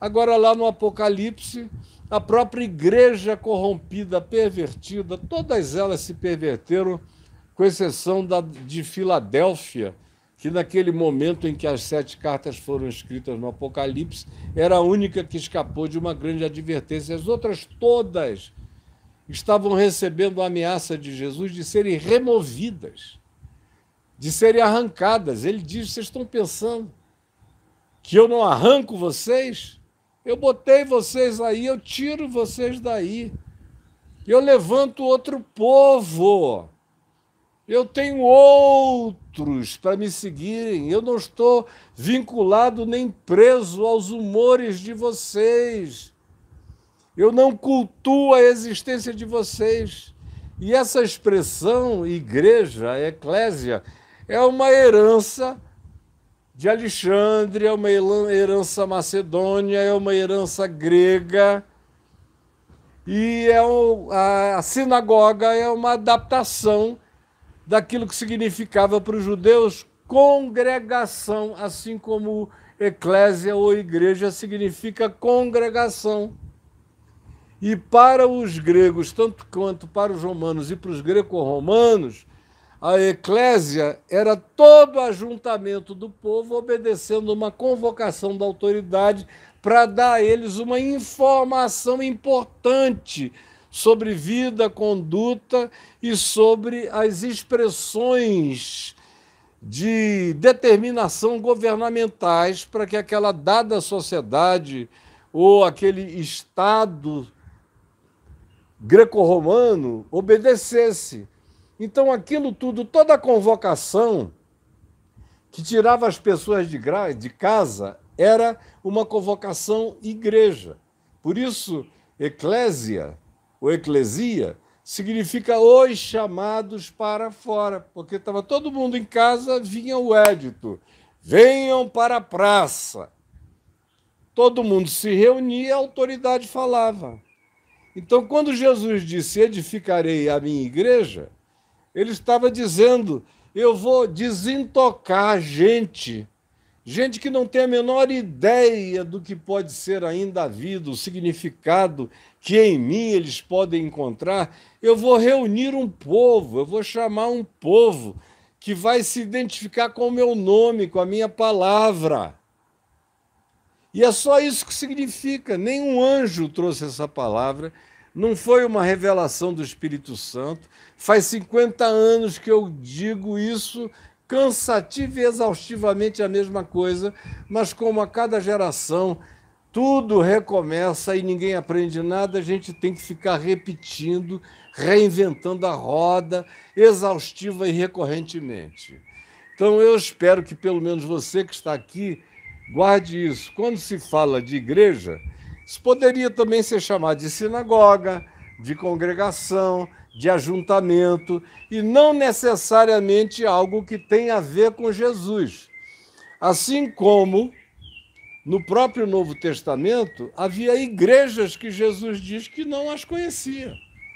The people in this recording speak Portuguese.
Agora, lá no Apocalipse, a própria igreja corrompida, pervertida, todas elas se perverteram, com exceção da, de Filadélfia, que naquele momento em que as sete cartas foram escritas no Apocalipse, era a única que escapou de uma grande advertência. As outras todas estavam recebendo a ameaça de Jesus de serem removidas, de serem arrancadas. Ele diz: vocês estão pensando que eu não arranco vocês? Eu botei vocês aí, eu tiro vocês daí. Eu levanto outro povo. Eu tenho outros para me seguirem. Eu não estou vinculado nem preso aos humores de vocês. Eu não cultuo a existência de vocês. E essa expressão igreja, eclésia, é uma herança de Alexandre é uma herança macedônia, é uma herança grega. E é a sinagoga é uma adaptação daquilo que significava para os judeus congregação, assim como eclésia ou igreja significa congregação. E para os gregos, tanto quanto para os romanos e para os greco-romanos, a eclésia era todo ajuntamento do povo obedecendo uma convocação da autoridade para dar a eles uma informação importante sobre vida, conduta e sobre as expressões de determinação governamentais para que aquela dada sociedade ou aquele Estado greco-romano obedecesse então, aquilo tudo, toda a convocação que tirava as pessoas de, de casa era uma convocação igreja. Por isso, eclésia ou eclesia significa os chamados para fora, porque estava todo mundo em casa, vinha o édito, venham para a praça. Todo mundo se reunia, a autoridade falava. Então, quando Jesus disse: Edificarei a minha igreja, ele estava dizendo: eu vou desintocar gente, gente que não tem a menor ideia do que pode ser ainda a vida, o significado que em mim eles podem encontrar. Eu vou reunir um povo, eu vou chamar um povo que vai se identificar com o meu nome, com a minha palavra. E é só isso que significa. Nenhum anjo trouxe essa palavra, não foi uma revelação do Espírito Santo. Faz 50 anos que eu digo isso, cansativa e exaustivamente a mesma coisa, mas como a cada geração tudo recomeça e ninguém aprende nada, a gente tem que ficar repetindo, reinventando a roda, exaustiva e recorrentemente. Então eu espero que pelo menos você que está aqui guarde isso. Quando se fala de igreja, isso poderia também ser chamado de sinagoga, de congregação, de ajuntamento, e não necessariamente algo que tem a ver com Jesus. Assim como no próprio Novo Testamento havia igrejas que Jesus diz que não as conhecia.